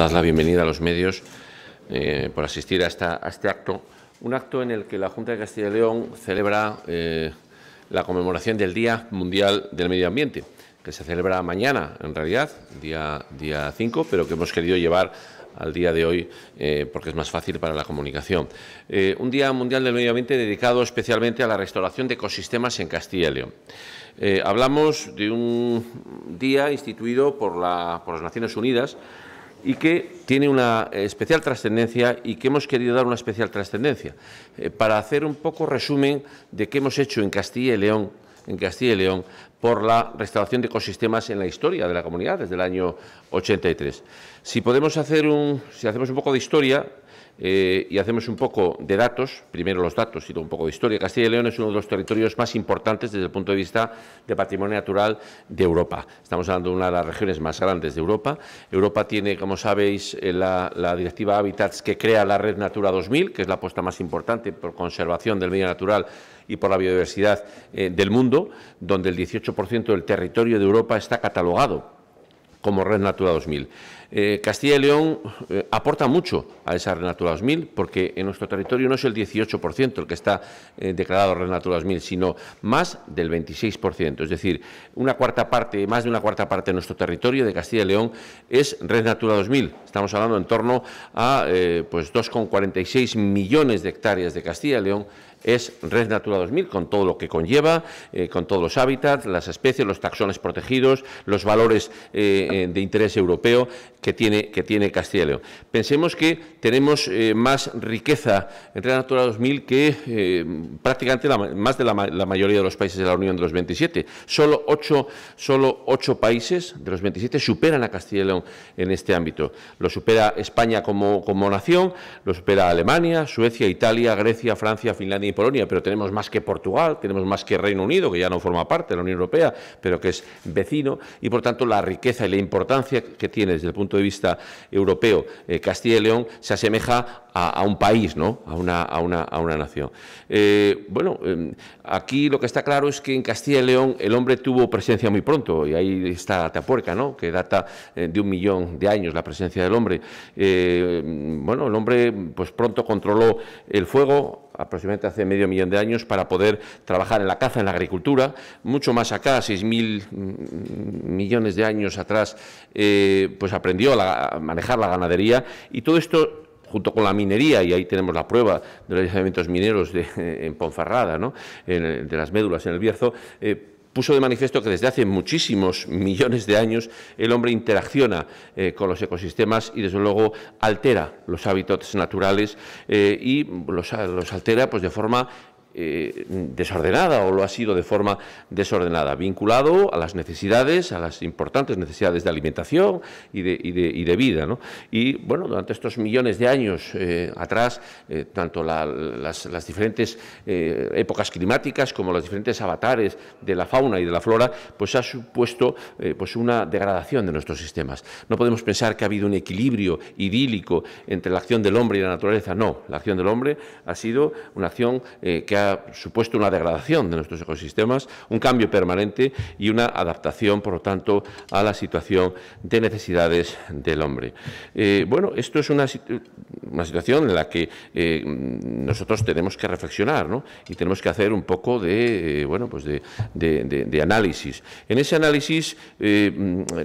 Dar la bienvenida a los medios eh, por asistir a, este acto. Un acto en el que la Junta de Castilla y León celebra eh, la conmemoración del Día Mundial del Medio Ambiente, que se celebra mañana, en realidad, día 5, pero que hemos querido llevar al día de hoy eh, porque es más fácil para la comunicación. un Día Mundial del Medio Ambiente dedicado especialmente a la restauración de ecosistemas en Castilla y León. hablamos de un día instituido por, por las Naciones Unidas y que tiene una eh, especial trascendencia y que hemos querido dar una especial trascendencia. Eh, para hacer un poco resumen de qué hemos hecho en Castilla y León, en Castilla y León por la restauración de ecosistemas en la historia de la comunidad desde el año 83. Si podemos hacer un, si hacemos un poco de historia, eh, y hacemos un poco de datos, primero los datos y luego un poco de historia. Castilla y León es uno de los territorios más importantes desde el punto de vista de patrimonio natural de Europa. Estamos hablando de una de las regiones más grandes de Europa. Europa tiene, como sabéis, eh, la, directiva Hábitats que crea la red Natura 2000, que es la apuesta más importante por conservación del medio natural y por la biodiversidad eh, del mundo, donde el 18% del territorio de Europa está catalogado como Red Natura 2000. Eh, Castilla y León eh, aporta mucho a esa Red Natura 2000 porque en nuestro territorio no es el 18% el que está eh, declarado Red Natura 2000, sino más del 26%. Es decir, una cuarta parte, más de una cuarta parte de nuestro territorio de Castilla y León es Red Natura 2000. Estamos hablando en torno a pues 2,46 millones de hectáreas de Castilla y León es Red Natura 2000, con todo lo que conlleva, eh, con todos los hábitats, las especies, los taxones protegidos, los valores eh, eh, de interés europeo que tiene, que tiene Castilla y León. Pensemos que tenemos más riqueza en Red Natura 2000 que prácticamente más de la, mayoría de los países de la Unión de los 27. Solo ocho, países de los 27 superan a Castilla y León en este ámbito. Lo supera España como nación, lo supera Alemania, Suecia, Italia, Grecia, Francia, Finlandia y Polonia, pero tenemos más que Portugal, tenemos más que Reino Unido, que ya no forma parte de la Unión Europea, pero que es vecino, y por tanto la riqueza y la importancia que tiene desde el punto de vista europeo eh, Castilla y León se asemeja a, un país, ¿no? a, una, a, una, nación. Eh, bueno, em, aquí lo que está claro es que en Castilla y León el hombre tuvo presencia muy pronto, y ahí está Atapuerca, ¿no? que data eh, de un millón de años la presencia del hombre. bueno, el hombre pues pronto controló el fuego, aproximadamente hace medio millón de años para poder trabajar en la caza, en la agricultura. Mucho más acá, 6.000 mm, millones de años atrás, eh, pues aprendió a, manejar la ganadería y todo esto junto con la minería, y ahí tenemos la prueba de los yacimientos mineros en Ponferrada, ¿no? de las médulas en el Bierzo, eh, puso de manifiesto que desde hace muchísimos millones de años el hombre interacciona eh, con los ecosistemas y desde luego altera los hábitats naturales eh, y los, los altera pues, de forma eh, desordenada o lo ha sido de forma desordenada, vinculado a las necesidades, a las importantes necesidades de alimentación y de, vida. Y bueno, durante estos millones de años eh, atrás, eh, tanto las, las, diferentes épocas climáticas como los diferentes avatares de la fauna y de la flora, pues ha supuesto pues una degradación de nuestros sistemas. No podemos pensar que ha habido un equilibrio idílico entre la acción del hombre y la naturaleza, no, la acción del hombre ha sido una acción que ha supuesto una degradación de nuestros ecosistemas, un cambio permanente y una adaptación, por lo tanto, a la situación de necesidades del hombre. Eh, bueno, esto es una, situación en la que eh, nosotros tenemos que reflexionar y tenemos que hacer un poco de, eh, bueno, pues de, análisis. En ese análisis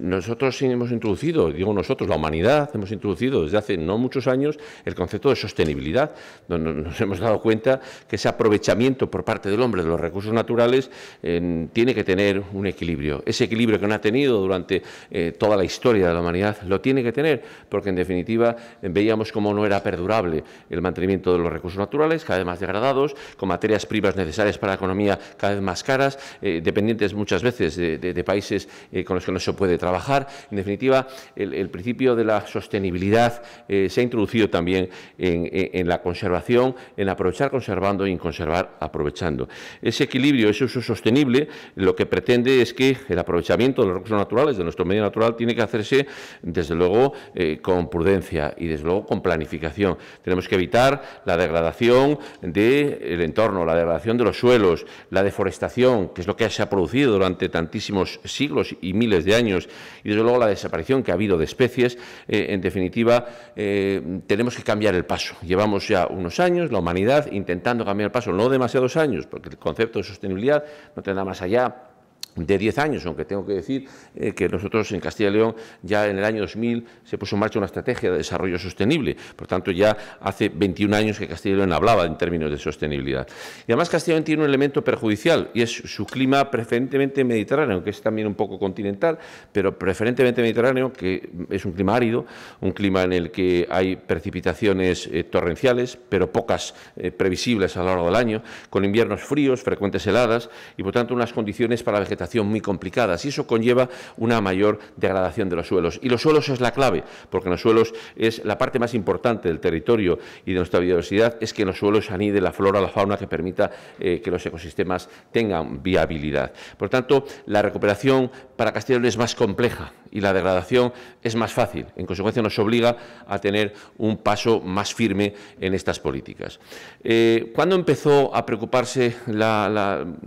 nosotros hemos introducido, digo nosotros, la humanidad, hemos introducido desde hace no muchos años el concepto de sostenibilidad. donde nos hemos dado cuenta que se ha aprovechado aprovechamiento por parte del hombre de los recursos naturales eh, tiene que tener un equilibrio. Ese equilibrio que no ha tenido durante eh, toda la historia de la humanidad lo tiene que tener, porque en definitiva eh, veíamos cómo no era perdurable el mantenimiento de los recursos naturales, cada vez más degradados, con materias primas necesarias para la economía cada vez más caras, dependientes muchas veces de, países con los que no se puede trabajar. En definitiva, el, principio de la sostenibilidad se ha introducido también en, la conservación, en aprovechar conservando y inconservando aprovechando. Ese equilibrio, ese uso sostenible, lo que pretende es que el aprovechamiento de los recursos naturales, de nuestro medio natural, tiene que hacerse, desde luego, eh, con prudencia y, desde luego, con planificación. Tenemos que evitar la degradación del entorno, la degradación de los suelos, la deforestación, que es lo que se ha producido durante tantísimos siglos y miles de años, y, desde luego, la desaparición que ha habido de especies. Eh, en definitiva, eh, tenemos que cambiar el paso. Llevamos ya unos años, la humanidad, intentando cambiar el paso no demasiados años, porque el concepto de sostenibilidad no tendrá más allá de 10 años, aunque tengo que decir eh, que nosotros en Castilla y León ya en el año 2000 se puso en marcha una estrategia de desarrollo sostenible, por tanto ya hace 21 años que Castilla y León hablaba en términos de sostenibilidad. Y además Castilla y León tiene un elemento perjudicial y es su clima preferentemente mediterráneo, ...que es también un poco continental, pero preferentemente mediterráneo, que es un clima árido, un clima en el que hay precipitaciones eh, torrenciales, pero pocas eh, previsibles a lo largo del año, con inviernos fríos, frecuentes heladas y por tanto unas condiciones para la muy complicadas y eso conlleva una mayor degradación de los suelos. Y los suelos es la clave, porque los suelos es la parte más importante del territorio y de nuestra biodiversidad, es que los suelos anide la flora, la fauna que permita eh, que los ecosistemas tengan viabilidad. Por tanto, la recuperación para Castellón es más compleja y la degradación es más fácil. En consecuencia, nos obliga a tener un paso más firme en estas políticas. Eh, ¿Cuándo empezó a preocuparse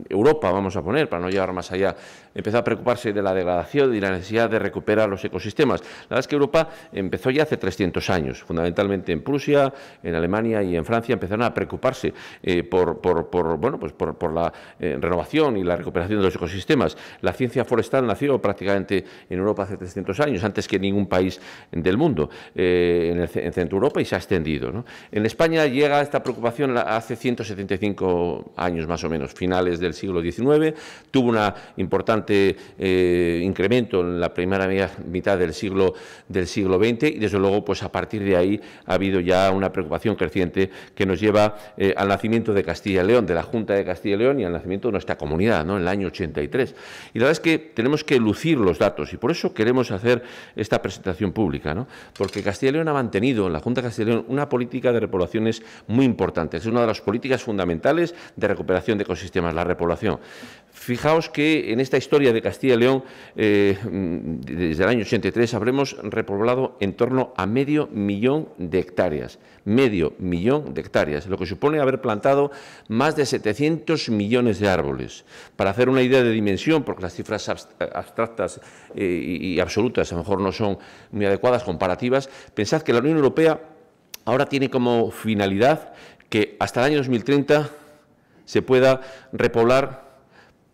Europa, vamos a poner, para no llevar más allá? ja empezó a preocuparse de la degradación y la necesidad de recuperar los ecosistemas. La verdad es que Europa empezó ya hace 300 años, fundamentalmente en Prusia, en Alemania y en Francia empezaron a preocuparse eh, pues por, la eh, renovación y la recuperación de los ecosistemas. La ciencia forestal nació prácticamente en Europa hace 300 años, antes que ningún país del mundo, eh, en, Centro Europa y se ha extendido. En España llega esta preocupación hace 175 años más o menos, finales del siglo XIX, tuvo una importante eh, incremento en la primera mitad del siglo, del siglo XX y, desde luego, pues a partir de ahí ha habido ya una preocupación creciente que nos lleva eh, al nacimiento de Castilla y León, de la Junta de Castilla y León y al nacimiento de nuestra comunidad ¿no? en el año 83. Y la verdad es que tenemos que lucir los datos y por eso queremos hacer esta presentación pública, ¿no? porque Castilla y León ha mantenido en la Junta de Castilla y León una política de repoblaciones muy importante. Es una de las políticas fundamentales de recuperación de ecosistemas, la repoblación. Fijaos que en esta historia de Castilla y León, eh, desde el año 83, habremos repoblado en torno a medio millón de hectáreas. Medio millón de hectáreas, lo que supone haber plantado más de 700 millones de árboles. Para hacer una idea de dimensión, porque las cifras abstractas eh, y absolutas a lo mejor no son muy adecuadas, comparativas, pensad que la Unión Europea ahora tiene como finalidad que hasta el año 2030 se pueda repoblar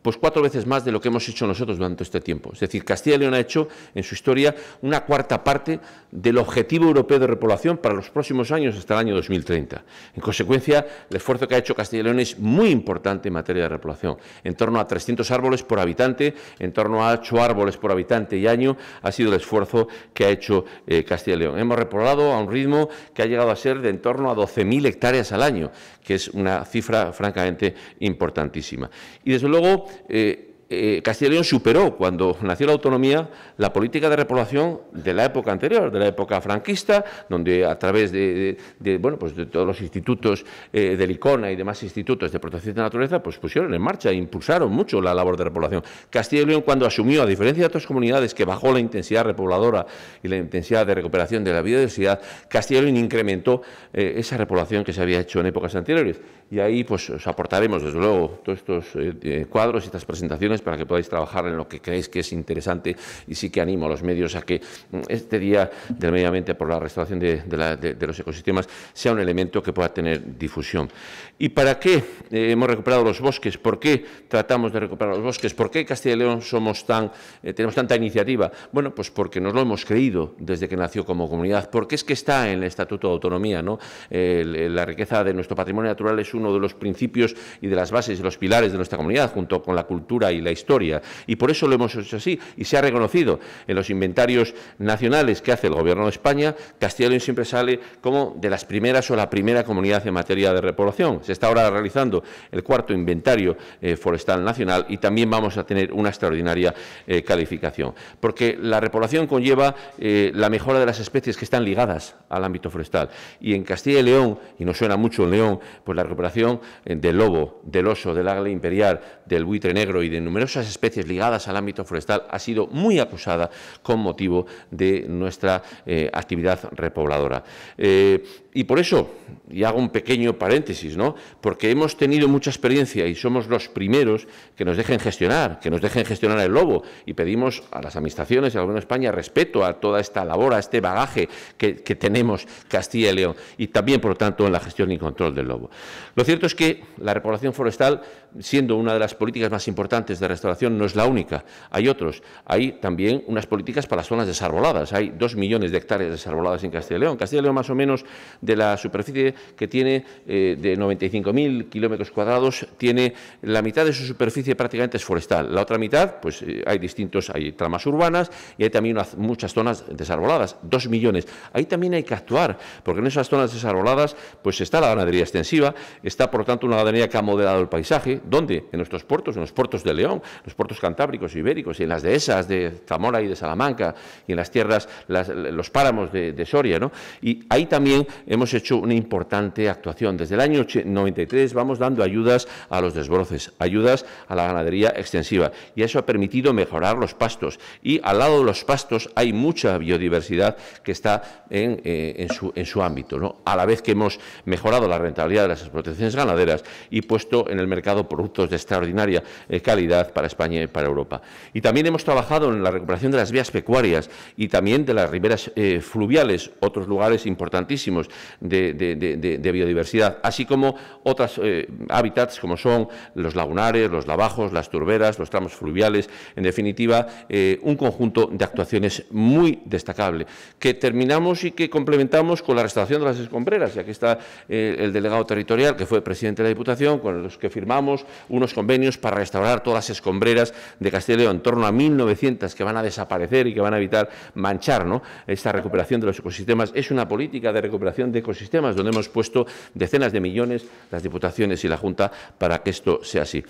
pues, cuatro veces más de lo que hemos hecho nosotros durante este tiempo. Es decir, Castilla y León ha hecho en su historia una cuarta parte del objetivo europeo de repoblación para los próximos años hasta el año 2030. En consecuencia, el esfuerzo que ha hecho Castilla y León es muy importante en materia de repoblación. En torno a 300 árboles por habitante, en torno a 8 árboles por habitante y año ha sido el esfuerzo que ha hecho eh, Castilla y León. Hemos repoblado a un ritmo que ha llegado a ser de en torno a 12.000 hectáreas al año, que es una cifra francamente importantísima. Y desde luego, eh, eh, Castilla y León superó, cuando nació la autonomía, la política de repoblación de la época anterior, de la época franquista, donde a través de, bueno, pues de todos los institutos de eh, del ICONA y demás institutos de protección de la naturaleza, pues pusieron en marcha e impulsaron mucho la labor de repoblación. Castilla y León, cuando asumió, a diferencia de otras comunidades que bajó la intensidad repobladora y la intensidad de recuperación de la biodiversidad, Castilla y León incrementó eh, esa repoblación que se había hecho en épocas anteriores. Y ahí pues os aportaremos, desde luego, todos estos cuadros y estas presentaciones para que podáis trabajar en lo que creéis que es interesante y sí que animo a los medios a que mm, este día del medio ambiente por la restauración de, los ecosistemas sea un elemento que pueda tener difusión. ¿Y para qué eh, hemos recuperado los bosques? ¿Por qué tratamos de recuperar los bosques? ¿Por qué Castilla y León somos tan, eh, tenemos tanta iniciativa? Bueno, pues porque nos lo hemos creído desde que nació como comunidad, porque es que está en el Estatuto de Autonomía, ¿no? la riqueza de nuestro patrimonio natural es uno de los principios y de las bases, de los pilares de nuestra comunidad, junto con la cultura y la historia. Y por eso lo hemos hecho así. Y se ha reconocido en los inventarios nacionales que hace el Gobierno de España, Castilla y León siempre sale como de las primeras o la primera comunidad en materia de repoblación. Se está ahora realizando el cuarto inventario eh, forestal nacional y también vamos a tener una extraordinaria eh, calificación. Porque la repoblación conlleva eh, la mejora de las especies que están ligadas al ámbito forestal. Y en Castilla y León, y nos suena mucho en León, pues la recuperación del lobo, del oso, del águila imperial, del buitre negro y de especies ligadas al ámbito forestal ha sido muy acusada con motivo de nuestra eh, actividad repobladora. Eh, y por eso, y hago un pequeño paréntesis, ¿no? porque hemos tenido mucha experiencia y somos los primeros que nos dejen gestionar, que nos dejen gestionar el lobo y pedimos a las administraciones, al Gobierno de España, respeto a toda esta labor, a este bagaje que, que tenemos Castilla y León y también, por lo tanto, en la gestión y control del lobo. Lo cierto es que la repoblación forestal, siendo una de las políticas más importantes de restauración no es la única, hay otros. Hay también unas políticas para las zonas desarboladas, hay dos millones de hectáreas desarboladas en Castilla y León. Castilla y León más o menos de la superficie que tiene eh, de 95.000 kilómetros cuadrados, tiene la mitad de su superficie prácticamente es forestal. La otra mitad, pues eh, hay distintos, hay tramas urbanas y hay también muchas zonas desarboladas, dos millones. Ahí también hay que actuar, porque en esas zonas desarboladas pues está la ganadería extensiva, está por lo tanto una ganadería que ha modelado el paisaje, ¿dónde? En nuestros puertos, en los puertos de León, los puertos cantábricos y ibéricos, y en las dehesas de Zamora y de Salamanca, y en las tierras, los páramos de, Soria. ¿no? Y ahí también hemos hecho una importante actuación. Desde el año 93 vamos dando ayudas a los desbroces, ayudas a la ganadería extensiva, y eso ha permitido mejorar los pastos. Y al lado de los pastos hay mucha biodiversidad que está en, eh, su, en su, ámbito, ¿no? a la vez que hemos mejorado la rentabilidad de las explotaciones ganaderas y puesto en el mercado productos de extraordinaria eh, calidad para España y para Europa. Y también hemos trabajado en la recuperación de las vías pecuarias y también de las riberas eh, fluviales, otros lugares importantísimos de, biodiversidad, así como otros eh, hábitats como son los lagunares, los lavajos, las turberas, los tramos fluviales, en definitiva, eh, un conjunto de actuaciones muy destacable, que terminamos y que complementamos con la restauración de las escombreras, y aquí está el delegado territorial, que fue presidente de la Diputación, con los que firmamos unos convenios para restaurar todas las escombreras de Castilla en torno a 1.900 que van a desaparecer y que van a evitar manchar ¿no? esta recuperación de los ecosistemas. Es una política de recuperación de ecosistemas donde hemos puesto decenas de millones las diputaciones y la Junta para que esto sea así.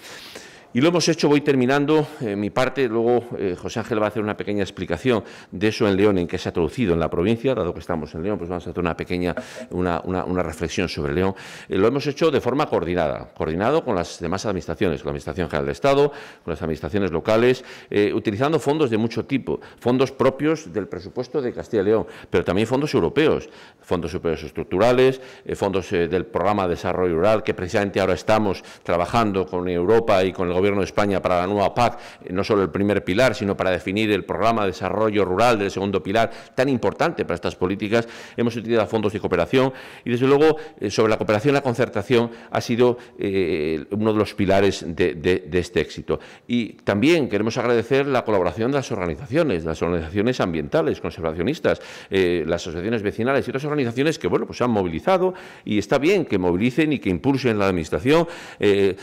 Y lo hemos hecho, voy terminando eh, mi parte, luego eh, José Ángel va a hacer una pequeña explicación de eso en León, en qué se ha traducido en la provincia, dado que estamos en León, pues vamos a hacer una pequeña una, reflexión sobre León. Eh, lo hemos hecho de forma coordinada, coordinado con las demás administraciones, con la Administración General de Estado, con las administraciones locales, utilizando fondos de mucho tipo, fondos propios del presupuesto de Castilla y León, pero también fondos europeos, fondos europeos estructurales, fondos del programa de desarrollo rural, que precisamente ahora estamos trabajando con Europa y con el Gobierno de España para la nueva PAC, eh, no solo el primer pilar, sino para definir el programa de desarrollo rural del segundo pilar, tan importante para estas políticas. Hemos utilizado fondos de cooperación y, desde luego, eh, sobre la cooperación, la concertación ha sido eh, uno de los pilares de, este éxito. Y también queremos agradecer la colaboración de las organizaciones, las organizaciones ambientales, conservacionistas, las asociaciones vecinales y otras organizaciones que, bueno, pues se han movilizado y está bien que movilicen y que impulsen la Administración,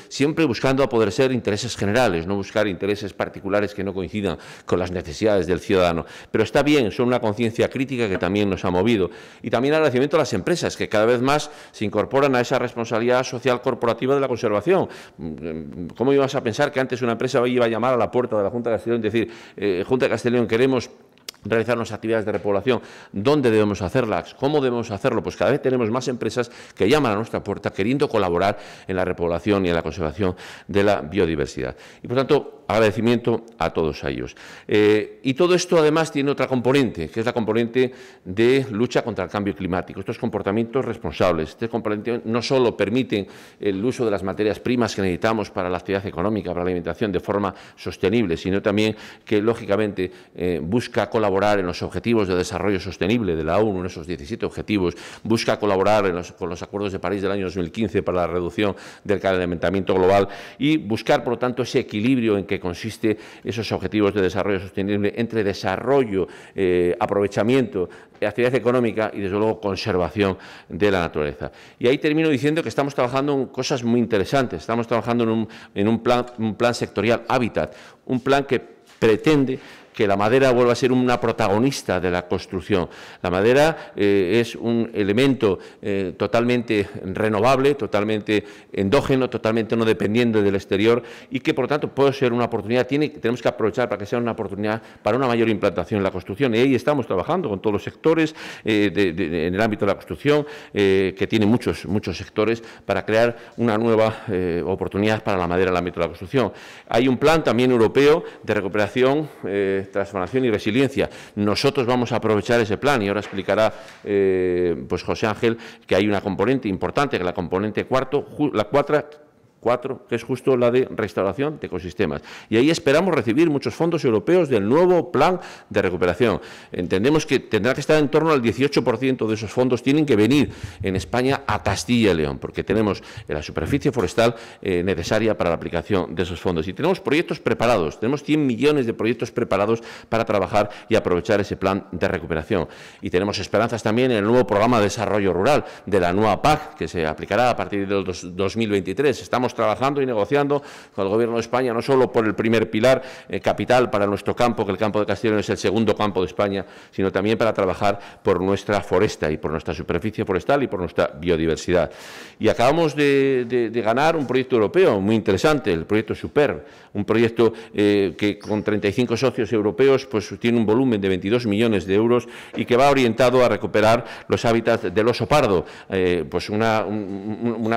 siempre buscando a poder ser intereses generales, no buscar intereses particulares que no coincidan con las necesidades del ciudadano. Pero está bien, son una conciencia crítica que también nos ha movido. Y también agradecimiento a las empresas, que cada vez más se incorporan a esa responsabilidad social corporativa de la conservación. ¿Cómo ibas a pensar que antes una empresa iba a llamar a la puerta de la Junta de Castellón y decir, eh, Junta de Castellón, queremos realizar actividades de repoblación. ¿Dónde debemos hacerlas? ¿Cómo debemos hacerlo? Pues cada vez tenemos más empresas que llaman a nuestra puerta queriendo colaborar en la repoblación y en la conservación de la biodiversidad. Y por tanto, agradecimiento a todos ellos. Eh, y todo esto además tiene otra componente, que es la componente de lucha contra el cambio climático. Estos comportamientos responsables, estos componente no solo permiten el uso de las materias primas que necesitamos para la actividad económica, para la alimentación de forma sostenible, sino también que lógicamente eh, busca colaborar en los Objetivos de Desarrollo Sostenible de la ONU, en esos 17 objetivos, busca colaborar con los Acuerdos de París del año 2015 para la reducción del calentamiento global y buscar, por lo tanto, ese equilibrio en que consiste esos objetivos de desarrollo sostenible entre desarrollo, eh, aprovechamiento, actividad económica y, desde luego, conservación de la naturaleza. Y ahí termino diciendo que estamos trabajando en cosas muy interesantes. Estamos trabajando en un, plan, un plan sectorial hábitat, un plan que pretende que la madera vuelva a ser una protagonista de la construcción. La madera eh, es un elemento eh, totalmente renovable, totalmente endógeno, totalmente no dependiente del exterior y que, por lo tanto, puede ser una oportunidad, tenemos que aprovechar para que sea una oportunidad para una mayor implantación en la construcción. Y ahí estamos trabajando con todos los sectores eh, en el ámbito de la construcción, que tiene muchos, muchos sectores, para crear una nueva oportunidad para la madera en el ámbito de la construcción. Hay un plan también europeo de recuperación transformación y resiliencia. Nosotros vamos a aprovechar ese plan y ahora explicará eh, pues José Ángel que hay una componente importante, que la componente cuarto, la cuarta, cuatro, que es justo la de restauración de ecosistemas. Y ahí esperamos recibir muchos fondos europeos del nuevo plan de recuperación. Entendemos que tendrá que estar en torno al 18% de esos fondos tienen que venir en España a Castilla y León, porque tenemos la superficie forestal eh, necesaria para la aplicación de esos fondos. Y tenemos proyectos preparados, tenemos 100 millones de proyectos preparados para trabajar y aprovechar ese plan de recuperación. Y tenemos esperanzas también en el nuevo programa de desarrollo rural de la nueva PAC, que se aplicará a partir del 2023. Estamos trabajando y negociando con el Gobierno de España, no solo por el primer pilar eh, capital para nuestro campo, que el campo de Castellón es el segundo campo de España, sino también para trabajar por nuestra foresta y por nuestra superficie forestal y por nuestra biodiversidad. Y acabamos de, ganar un proyecto europeo muy interesante, el proyecto SUPER, un proyecto eh, que con 35 socios europeos pues, tiene un volumen de 22 millones de euros y que va orientado a recuperar los hábitats del oso pardo, eh, pues un,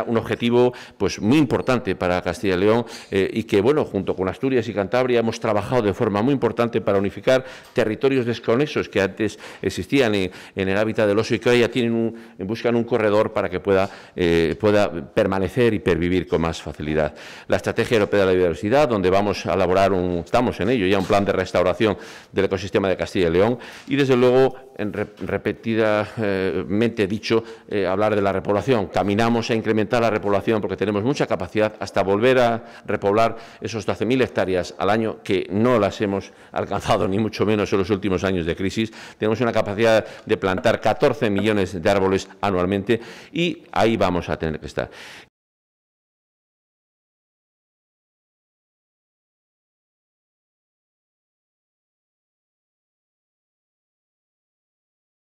objetivo pues, muy importante para Castilla y León eh, y que, bueno, junto con Asturias y Cantabria hemos trabajado de forma muy importante para unificar territorios desconexos que antes existían en, el hábitat del oso y que hoy ya tienen un, buscan un corredor para que pueda, eh, pueda permanecer y pervivir con más facilidad. La Estrategia Europea de la Biodiversidad, donde vamos a elaborar un, estamos en ello ya, un plan de restauración del ecosistema de Castilla y León y, desde luego, repetidamente dicho, eh, hablar de la repoblación. Caminamos a incrementar la repoblación porque tenemos mucha capacidad hasta volver a repoblar esos 12.000 hectáreas al año que no las hemos alcanzado ni mucho menos en los últimos años de crisis. Tenemos una capacidad de plantar 14 millones de árboles anualmente y ahí vamos a tener que estar.